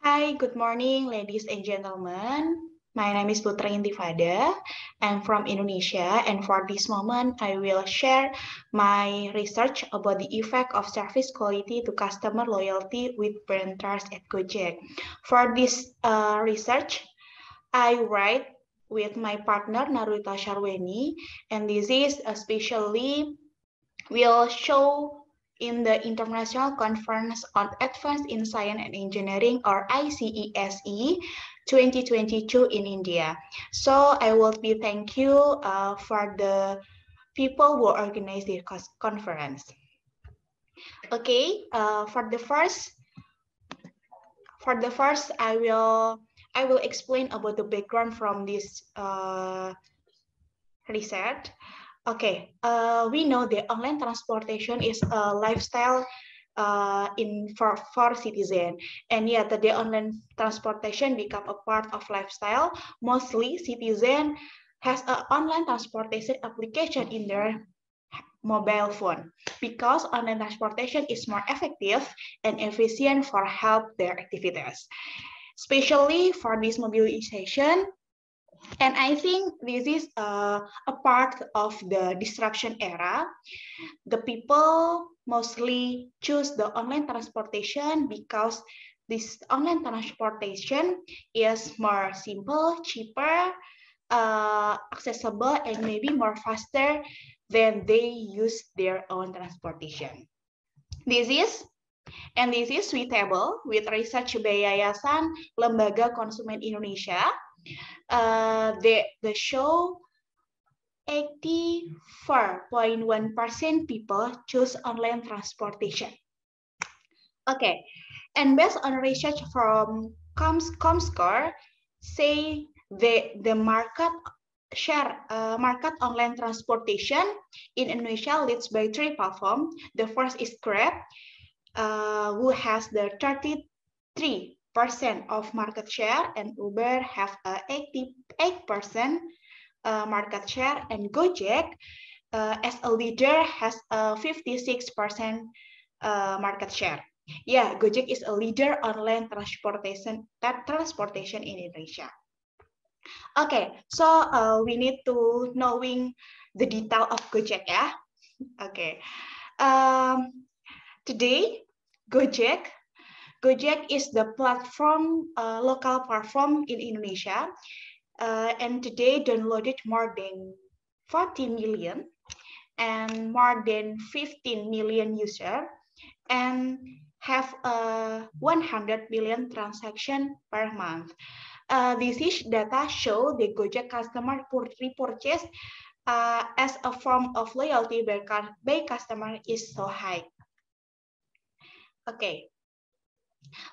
Hi, good morning, ladies and gentlemen. My name is Putra Intifada. I'm from Indonesia, and for this moment, I will share my research about the effect of service quality to customer loyalty with brand trust at Gojek. For this uh, research, I write with my partner Naruta Sharweni, and this is especially will show in the International Conference on Advanced in Science and Engineering or ICESE 2022 in India. So I will be thank you uh, for the people who organized this conference. Okay, uh, for the first, for the first, I will I will explain about the background from this uh, research. Okay, uh, we know that online transportation is a lifestyle uh, in for, for citizen. And yeah, the online transportation become a part of lifestyle. Mostly citizen has an online transportation application in their mobile phone because online transportation is more effective and efficient for help their activities. Especially for this mobilization, and I think this is uh, a part of the disruption era. The people mostly choose the online transportation because this online transportation is more simple, cheaper, uh, accessible, and maybe more faster than they use their own transportation. This is and this is suitable with research by Yayasan Lembaga Konsumen Indonesia uh, the, the show 84.1% people choose online transportation. Okay, and based on research from Coms Comscore, say the, the market share uh, market online transportation in Indonesia leads by three platforms. The first is Grab, uh, who has the 33 of market share and Uber have a 88% uh, market share and Gojek uh, as a leader has a 56% uh, market share. Yeah, Gojek is a leader on land transportation transportation in Indonesia. Okay, so uh, we need to knowing the detail of Gojek ya. Yeah? Okay, um, today Gojek Gojek is the platform, uh, local platform in Indonesia, uh, and today downloaded more than 40 million and more than 15 million user, and have a 100 million transaction per month. Uh, this is data show the Gojek customer repurchase uh, as a form of loyalty by, by customer is so high. Okay,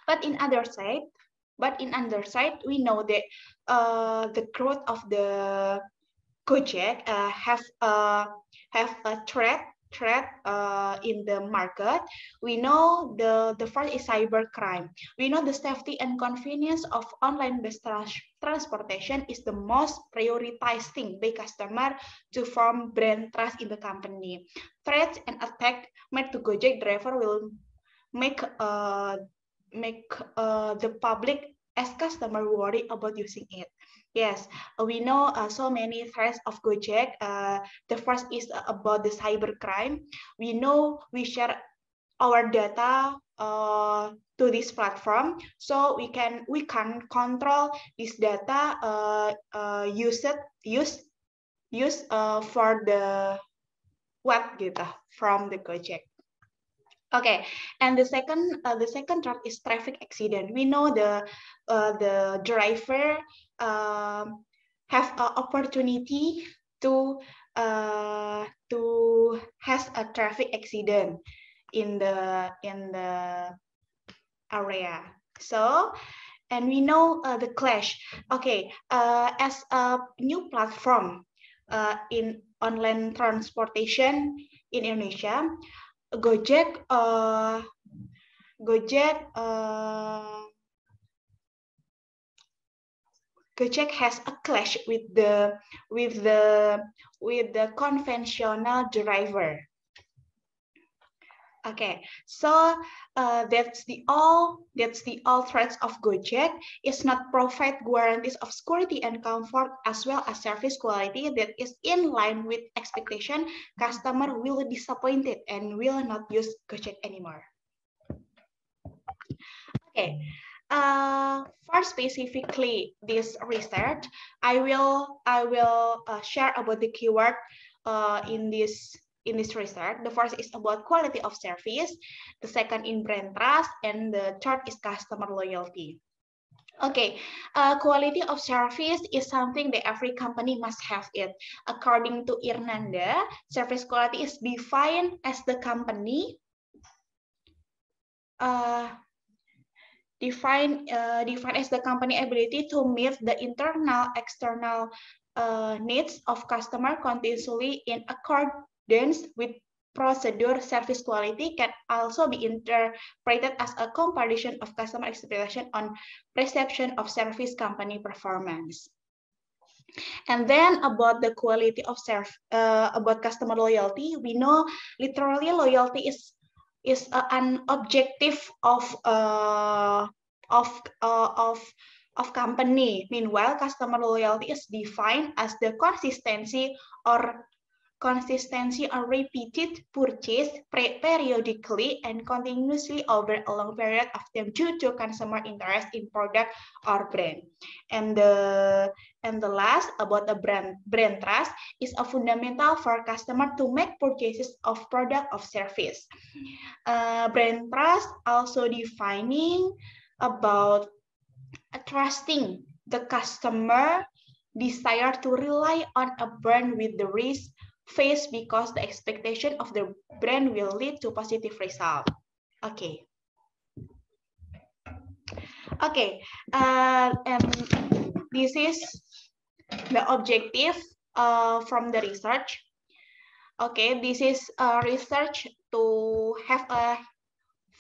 but in other side, but in other side, we know that uh, the growth of the Gojek uh, have uh, have a threat threat uh, in the market. We know the, the first is cybercrime. We know the safety and convenience of online-based trans transportation is the most prioritized thing by customer to form brand trust in the company. Threats and attack made to Gojek driver will make uh, make uh, the public as customer worry about using it. Yes, uh, we know uh, so many threats of Gojek. Uh, the first is uh, about the cybercrime. We know we share our data uh, to this platform, so we can we can control this data uh, uh, use it use use uh, for the what data from the Gojek. Okay, and the second uh, the second trap is traffic accident. We know the uh, the driver um, have an opportunity to uh, to has a traffic accident in the in the area. So, and we know uh, the clash. Okay, uh, as a new platform uh, in online transportation in Indonesia, Gojek uh, Gojek uh, Gojek has a clash with the with the with the conventional driver. Okay, so uh, that's the all that's the all threats of Gojek is not provide guarantees of security and comfort as well as service quality that is in line with expectation. Customer will be disappointed and will not use Gojek anymore. Okay. Uh, for specifically this research, I will I will uh, share about the keyword uh, in this in this research. The first is about quality of service, the second in brand trust, and the third is customer loyalty. Okay, uh, quality of service is something that every company must have it. According to Irnanda, service quality is defined as the company uh, define uh, as the company ability to meet the internal external uh, needs of customer continuously in accord Dance with procedure service quality can also be interpreted as a comparison of customer expectation on perception of service company performance. And then about the quality of serve, uh, about customer loyalty, we know literally loyalty is is uh, an objective of uh, of uh, of of company. Meanwhile, customer loyalty is defined as the consistency or consistency or repeated purchase periodically and continuously over a long period of time due to consumer interest in product or brand. And the and the last about the brand brand trust is a fundamental for customer to make purchases of product of service. Uh, brand trust also defining about trusting the customer desire to rely on a brand with the risk phase because the expectation of the brand will lead to positive result. Okay. Okay, uh, and um, this is the objective uh, from the research. Okay, this is a research to have a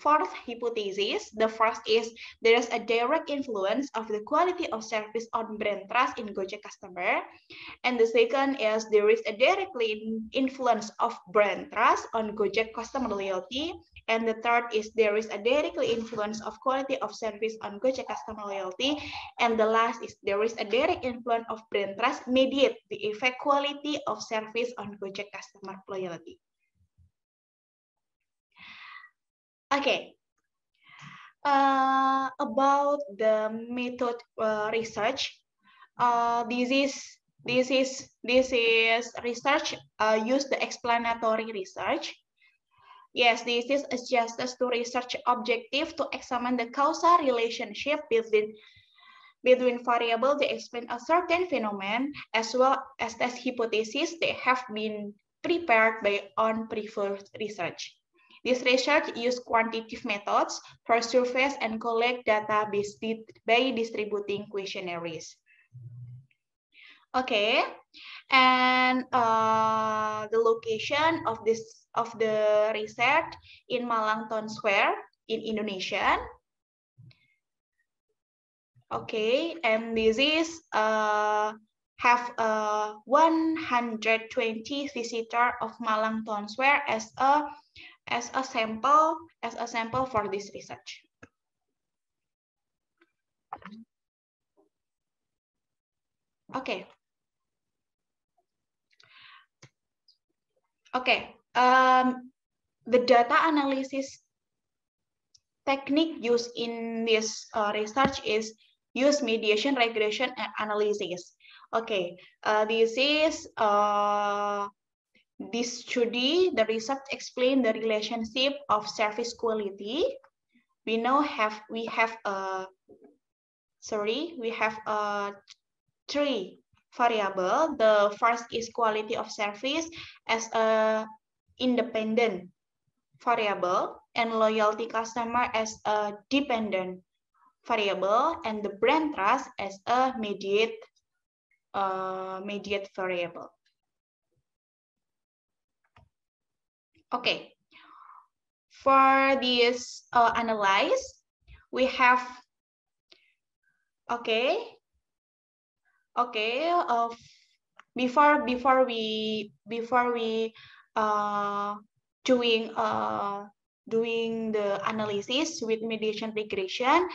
Fourth hypothesis, the first is there is a direct influence of the quality of service on brand trust in Gojek customer. And the second is there is a directly influence of brand trust on Gojek customer loyalty. And the third is there is a directly influence of quality of service on Gojek customer loyalty. And the last is there is a direct influence of brand trust mediate the effect quality of service on Gojek customer loyalty. Okay. Uh, about the method uh, research, uh, this is this is this is research uh, use the explanatory research. Yes, this is adjusted to research objective to examine the causal relationship between between variable that explain a certain phenomenon as well as test hypotheses that have been prepared by on previous research. This research used quantitative methods for surface and collect data by distributing questionnaires. Okay, and uh, the location of this of the research in Malang Town Square in Indonesia. Okay, and this is uh, have uh, 120 visitor of Malang Town Square as a as a sample, as a sample for this research. Okay. Okay, um, the data analysis technique used in this uh, research is use mediation, regression, analysis. Okay, uh, this is uh, this study, the result explain the relationship of service quality. We now have, we have a, sorry, we have a three variable. The first is quality of service as a independent variable and loyalty customer as a dependent variable and the brand trust as a mediate, uh, mediate variable. Okay, for this uh, analyze, we have, okay, okay, uh, before, before we, before we uh, doing, uh, doing the analysis with mediation regression,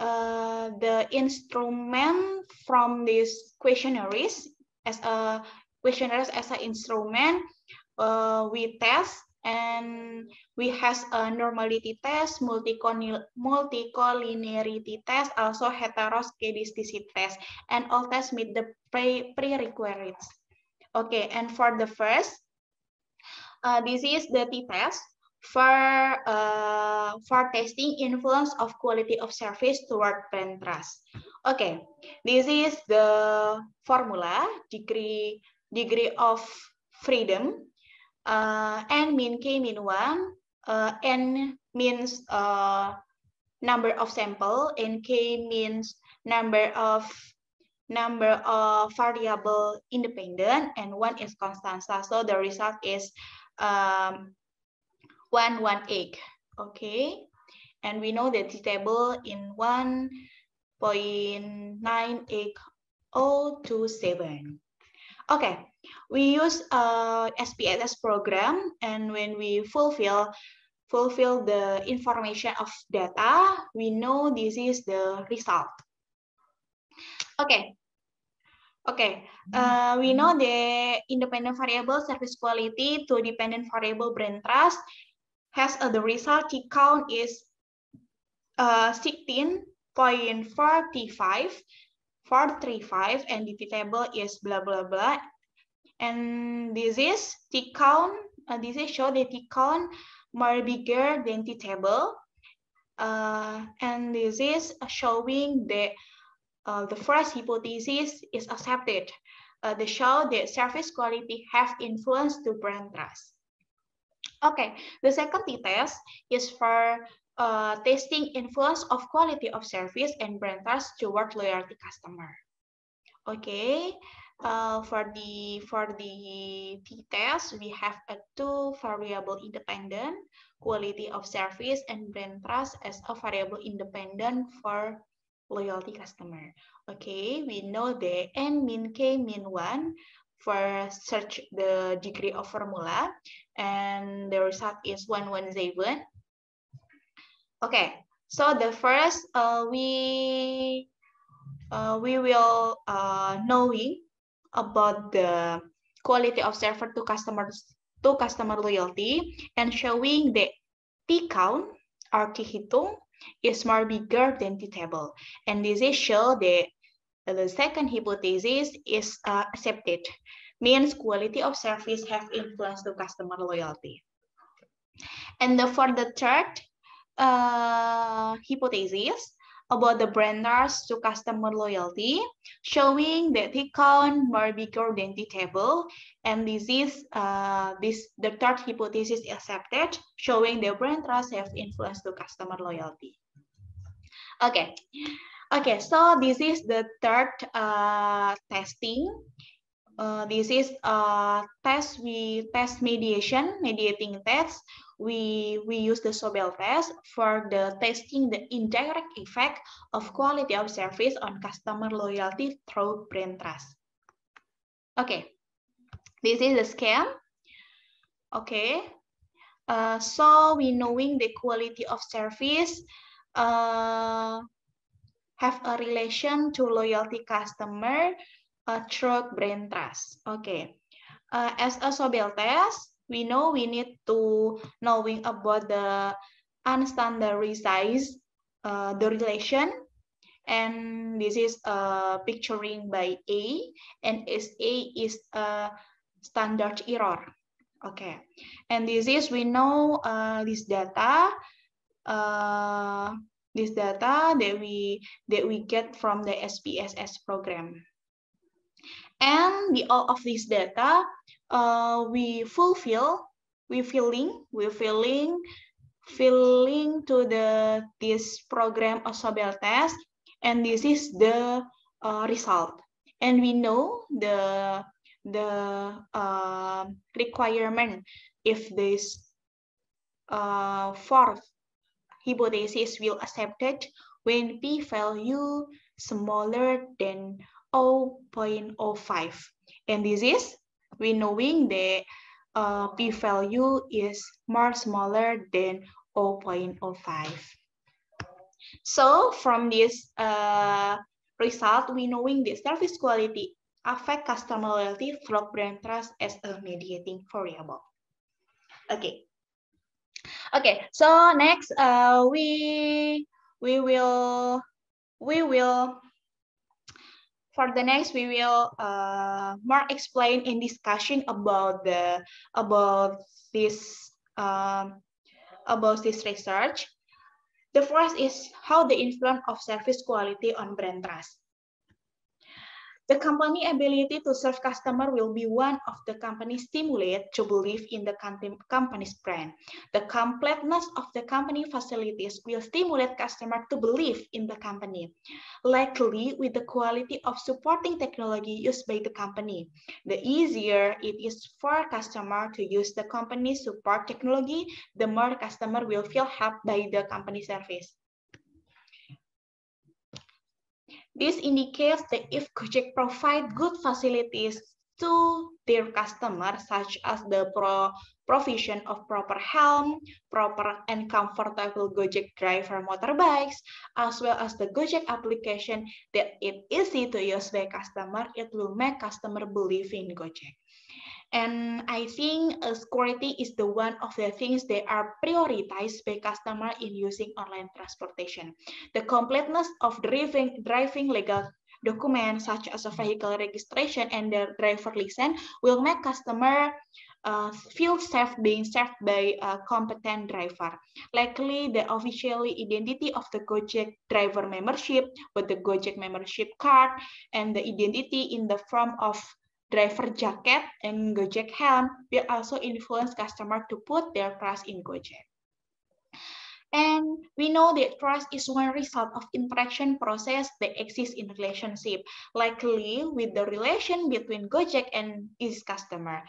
uh, the instrument from these questionnaires as a uh, questionnaires as an instrument uh, we test and we has a normality test, multicollinearity test, also heteroskedasticity test, and all tests meet the pre prerequisites. Okay, and for the first, uh, this is the t-test for uh, for testing influence of quality of service toward brand trust. Okay, this is the formula degree degree of freedom uh, n mean k mean 1 uh, n means uh, number of sample and k means number of number of variable independent and one is constant so the result is um, 1 1 8 okay and we know that the table in one point nine eight oh two seven. okay we use a uh, SPSS program, and when we fulfill fulfill the information of data, we know this is the result. Okay. Okay, uh, we know the independent variable service quality to dependent variable brand trust has uh, the result T count is uh, 16.435, 435, and the table is blah, blah, blah, and this is the count, uh, this is show that the count more bigger than the table. Uh, and this is showing that uh, the first hypothesis is accepted. Uh, the show that service quality have influence to brand trust. Okay, the second test is for uh, testing influence of quality of service and brand trust toward loyalty customer. Okay, uh, for the for the t-test, we have a two variable independent quality of service and brand trust as a variable independent for loyalty customer. Okay, we know the n mean k mean one for search the degree of formula and the result is 117. Okay, so the first uh, we uh, we will uh, knowing about the quality of server to customers to customer loyalty and showing the T count or T hitung is more bigger than T table. And this is show the, the second hypothesis is uh, accepted. Means quality of service have influence to customer loyalty. And the, for the third uh, hypothesis, about the brander's to customer loyalty, showing that he more bigger than the table. And this is uh, this the third hypothesis accepted, showing the brand trust have influence to customer loyalty. Okay. Okay, so this is the third uh, testing. Uh, this is a uh, test we test mediation, mediating test we, we use the Sobel test for the testing the indirect effect of quality of service on customer loyalty through brand trust. Okay, this is the scam. Okay, uh, so we knowing the quality of service uh, have a relation to loyalty customer uh, through brand trust. Okay, uh, as a Sobel test, we know we need to knowing about the unstandarized uh, the relation and this is uh, picturing by A and SA is a standard error. Okay, and this is we know uh, this data, uh, this data that we that we get from the SPSS program, and the all of this data uh, we fulfill, we filling, we filling, filling to the this program Sobel test, and this is the uh, result. And we know the the uh, requirement if this uh, fourth hypothesis will accepted when p value smaller than 0.05 and this is we knowing that uh, p-value is more smaller than 0.05. So from this uh, result, we knowing that service quality affect customer loyalty from brand trust as a mediating variable. Okay. Okay, so next uh, we we will we will for the next we will uh, more explain in discussion about the about this um, about this research the first is how the influence of service quality on brand trust the company ability to serve customer will be one of the company stimulate to believe in the company's brand. The completeness of the company facilities will stimulate customer to believe in the company. Likely with the quality of supporting technology used by the company, the easier it is for customer to use the company support technology, the more customer will feel helped by the company service. This indicates that if Gojek provide good facilities to their customers, such as the pro provision of proper helm, proper and comfortable Gojek driver motorbikes, as well as the Gojek application that it easy to use by customer, it will make customer believe in Gojek. And I think uh, security is the one of the things that are prioritized by customer in using online transportation. The completeness of driving, driving legal documents such as a mm. vehicle registration and the driver license will make customer uh, feel safe being served by a competent driver. Likely, the official identity of the Gojek driver membership with the Gojek membership card and the identity in the form of driver jacket and Gojek helm will also influence customer to put their trust in Gojek. And we know that trust is one result of interaction process that exists in relationship, likely with the relation between Gojek and its customer.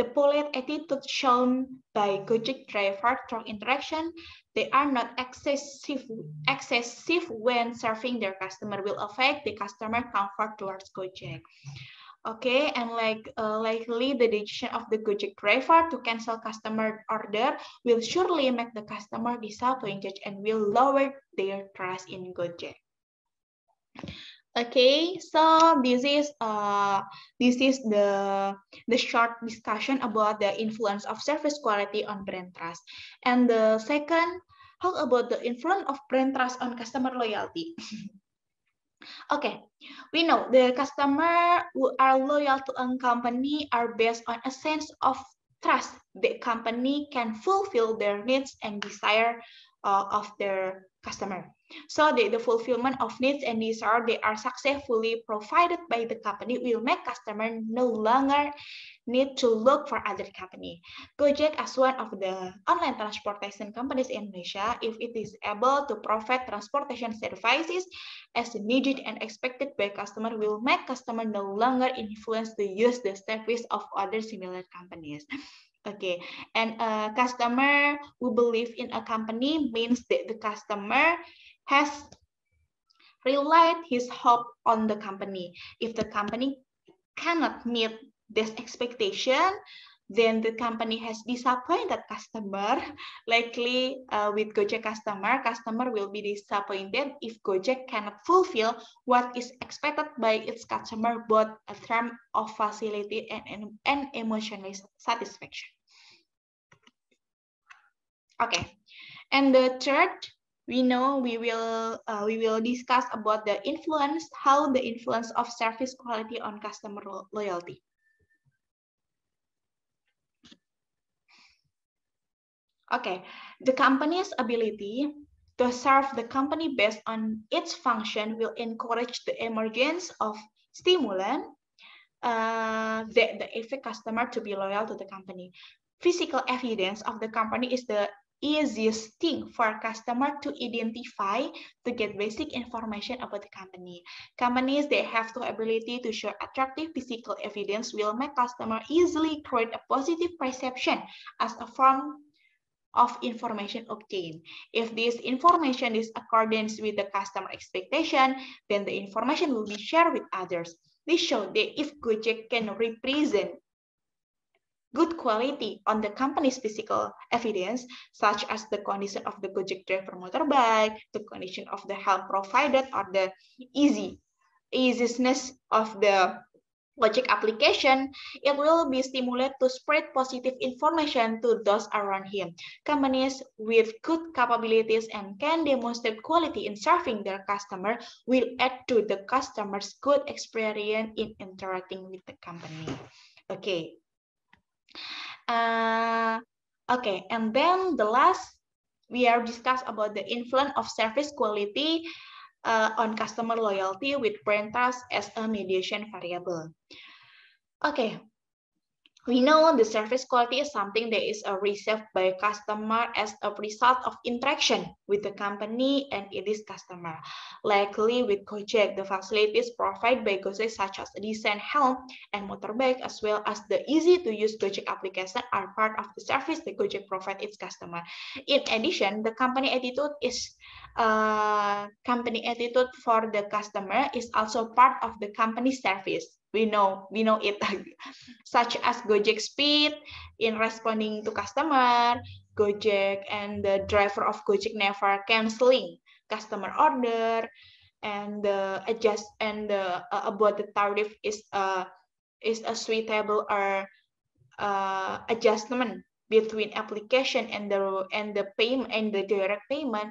The polite attitude shown by Gojek driver through interaction, they are not excessive, excessive when serving their customer will affect the customer comfort towards Gojek okay and like uh, likely the decision of the gojek driver to cancel customer order will surely make the customer disappointed and will lower their trust in gojek okay so this is uh this is the the short discussion about the influence of service quality on brand trust and the second how about the influence of brand trust on customer loyalty Okay, we know the customer who are loyal to a company are based on a sense of trust the company can fulfill their needs and desire uh, of their customer. So the, the fulfillment of needs and desire they are successfully provided by the company will make customer no longer need to look for other company. Gojek as one of the online transportation companies in Indonesia, if it is able to provide transportation services as needed and expected by customer will make customer no longer influenced to use the service of other similar companies. Okay, and a uh, customer who believe in a company means that the customer has relied his hope on the company. If the company cannot meet this expectation, then the company has disappointed customer. Likely uh, with Gojek customer, customer will be disappointed if Gojek cannot fulfill what is expected by its customer, both a term of facility and, and, and emotional satisfaction. Okay, and the third, we know we will uh, we will discuss about the influence, how the influence of service quality on customer loyalty. Okay, the company's ability to serve the company based on its function will encourage the emergence of stimulant uh, that the effect customer to be loyal to the company. Physical evidence of the company is the easiest thing for a customer to identify to get basic information about the company. Companies that have the ability to show attractive physical evidence will make customer easily create a positive perception as a form of information obtained. If this information is accordance with the customer expectation, then the information will be shared with others. This shows that if Gojek can represent good quality on the company's physical evidence, such as the condition of the Gojek driver motorbike, the condition of the help provided, or the easy easiness of the logic application, it will be stimulated to spread positive information to those around him. Companies with good capabilities and can demonstrate quality in serving their customer will add to the customer's good experience in interacting with the company. Okay. Uh, okay, and then the last, we are discussed about the influence of service quality uh, on customer loyalty with brand trust as a mediation variable. Oke, okay, We know the service quality is something that is uh, received by a customer as a result of interaction with the company and its customer. Likely with Gojek, the facilities provided by Gojek such as decent help and motorbike as well as the easy-to-use Gojek application are part of the service that Gojek provides its customer. In addition, the company attitude is uh, company attitude for the customer is also part of the company service we know we know it such as gojek speed in responding to customer gojek and the driver of gojek never canceling customer order and the adjust and the uh, about the tariff is a uh, is a suitable or uh, uh, adjustment between application and the and the payment and the direct payment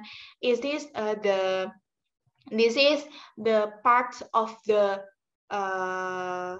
is this uh, the this is the part of the uh,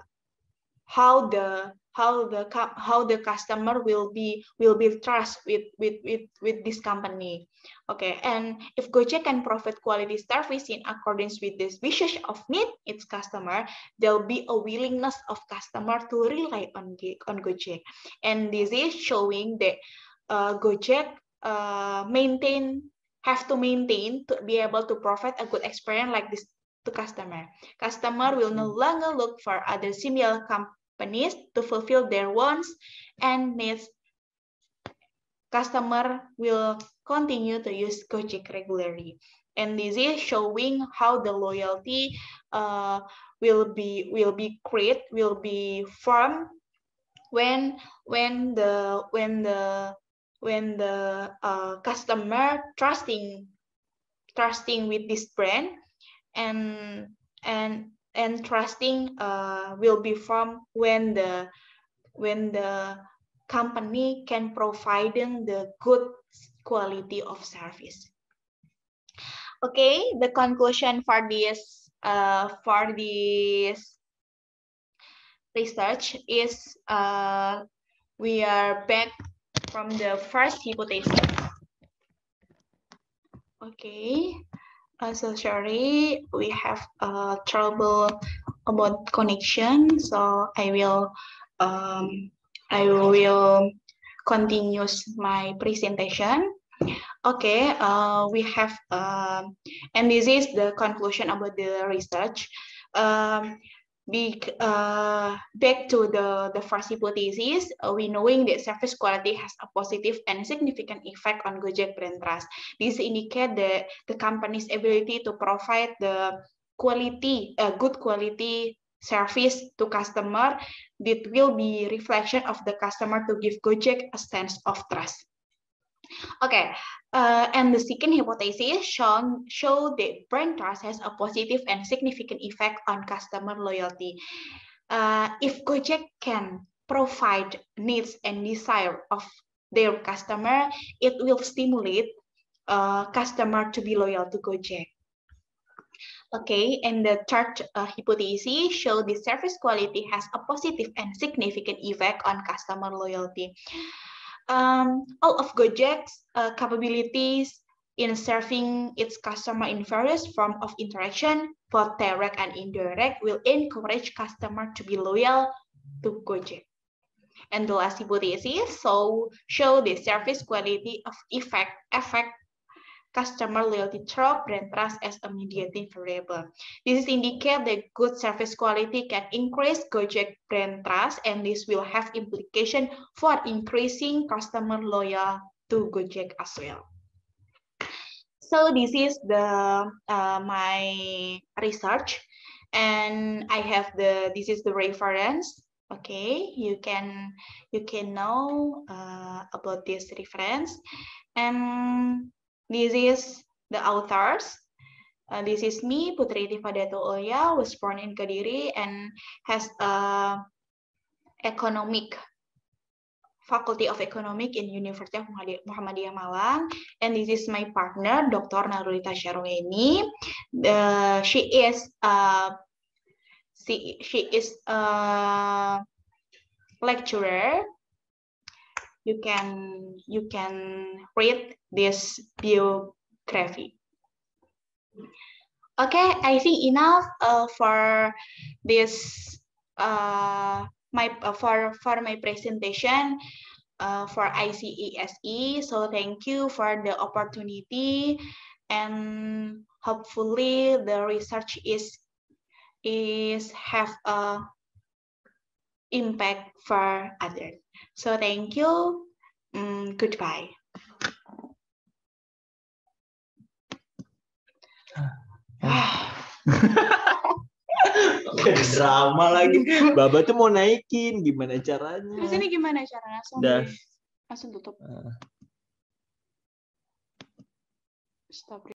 how the how the how the customer will be will be trust with with with with this company okay and if gojek can provide quality service in accordance with this wishes of need its customer there'll be a willingness of customer to rely on on gojek and this is showing that uh, gojek uh, maintain have to maintain to be able to provide a good experience like this to customer. Customer will no longer look for other similar companies to fulfill their wants and needs. Customer will continue to use Gojek regularly. And this is showing how the loyalty uh, will be will be create will be formed when when the when the when the uh, customer trusting trusting with this brand and and and trusting uh, will be formed when the when the company can provide the good quality of service. Okay, the conclusion for this uh, for this research is uh, we are back from the first hypothesis. Okay so sorry, we have uh, trouble about connection. So I will, um, I will continue my presentation. Okay, uh, we have, uh, and this is the conclusion about the research. Um, be, uh, back to the, the first hypothesis, uh, we knowing that service quality has a positive and significant effect on Gojek brand trust. This indicate that the company's ability to provide the quality, uh, good quality service to customer, that will be reflection of the customer to give Gojek a sense of trust. Okay, uh, and the second hypothesis shown show that brand trust has a positive and significant effect on customer loyalty. Uh, if Gojek can provide needs and desire of their customer, it will stimulate uh, customer to be loyal to Gojek. Okay, and the third uh, hypothesis show the service quality has a positive and significant effect on customer loyalty um, all of Gojek's uh, capabilities in serving its customer in various forms of interaction, both direct and indirect, will encourage customer to be loyal to Gojek. And the last hypothesis, so show the service quality of effect Effect customer loyalty through brand trust as a mediating variable. This is indicate that good service quality can increase Gojek brand trust, and this will have implication for increasing customer loyal to Gojek as well. So this is the uh, my research, and I have the this is the reference okay you can you can know uh, about this reference and This is the authors. Uh, this is me, Putri Tifadatul Ulya, was born in Kediri and has a economic Faculty of Economic in University of Muhammadiyah Malang. And this is my partner, Dr. Narulita Sharweni. The she is a she, she is a lecturer you can you can read this biography. Okay, I think enough uh, for this uh, my uh, for for my presentation uh, for ICESE. So thank you for the opportunity, and hopefully the research is is have a impact for others. So thank you. Mm, goodbye. drama lagi. Baba tuh mau naikin, gimana caranya? Terus ini gimana caranya? Langsung, Udah. langsung tutup. Uh. Stop.